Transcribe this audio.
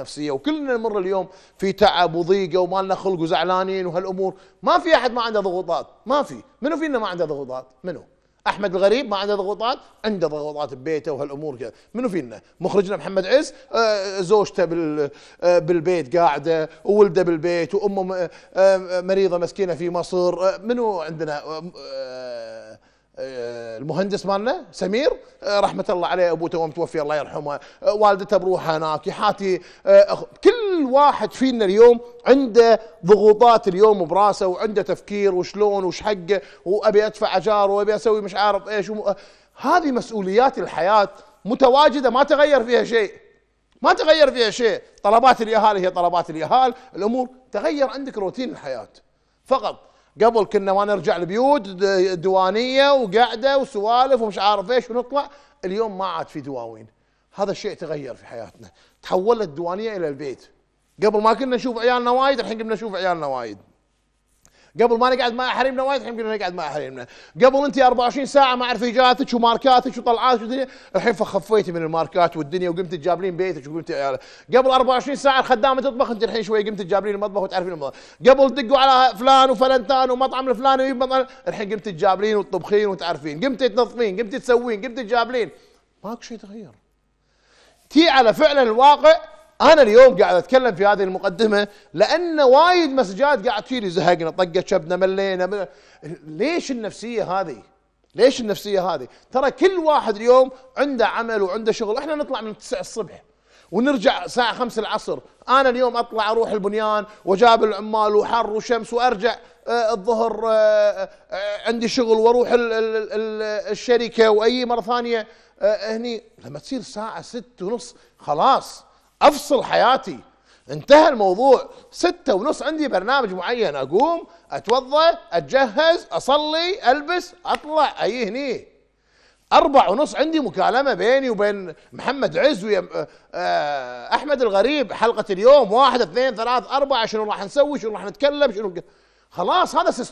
نفسيه وكلنا نمر اليوم في تعب وضيقه وما لنا خلق وزعلانين وهالامور ما في احد ما عنده ضغوطات ما في منو فينا ما عنده ضغوطات منو احمد الغريب ما عنده ضغوطات عنده ضغوطات ببيته وهالامور كذا منو فينا مخرجنا محمد عز آه، زوجته آه، بالبيت قاعده وولده بالبيت وامه آه، مريضه مسكينه في مصر منو عندنا آه، المهندس مالنا سمير آه، رحمه الله عليه ابوه تو متوفي الله يرحمه آه، والدته بروحها هناك يحاتي كل واحد فينا اليوم عنده ضغوطات اليوم براسه وعنده تفكير وشلون وش حقه وابي ادفع اجار وابي اسوي مش عارف ايش وم... هذه مسؤوليات الحياه متواجده ما تغير فيها شيء ما تغير فيها شيء طلبات الاهالي هي طلبات الاهال الامور تغير عندك روتين الحياه فقط قبل كنا ما نرجع البيوت دوانيه وقعده وسوالف ومش عارف ايش ونطلع اليوم ما عاد في دواوين هذا الشيء تغير في حياتنا تحولت الدوانيه الى البيت قبل ما كنا نشوف عيالنا وايد الحين قمنا نشوف عيالنا وايد قبل ما نقعد مع حريمنا وايد الحين قلنا نقعد مع حريمنا قبل انت 24 ساعه مع رفيجاتك وماركاتك وطلعاتك والدنيا الحين فخفيتي من الماركات والدنيا وقمت تجابلين بيتك وقمت عيالك قبل 24 ساعه الخدامه تطبخ انت الحين شوي قمت تجابلين المطبخ وتعرفين المطبخ قبل تدقوا على فلان وفلنتان ومطعم الفلاني ومطعم الحين قمت تجابلين وتطبخين وتعرفين قمت تنظفين قمت تسوين قمت تجابلين ماكو شيء تغير تي على فعلا الواقع انا اليوم قاعد اتكلم في هذه المقدمه لان وايد مسجات قاعد تجيني زهقنا طقه شبنا ملينا مل... ليش النفسيه هذه؟ ليش النفسيه هذه؟ ترى كل واحد اليوم عنده عمل وعنده شغل، احنا نطلع من 9 الصبح ونرجع الساعه 5 العصر، انا اليوم اطلع اروح البنيان وجاب العمال وحر وشمس وارجع آه، الظهر آه، آه، عندي شغل واروح الشركه واي مره ثانيه هني لما تصير الساعه ست ونص خلاص افصل حياتي انتهى الموضوع ستة ونص عندي برنامج معين اقوم اتوضا اتجهز اصلي البس اطلع اي هني أربع ونص عندي مكالمة بيني وبين محمد عز ويا آه، آه، أحمد الغريب حلقة اليوم واحد اثنين ثلاث أربعة شنو راح نسوي شنو راح نتكلم شنو خلاص هذا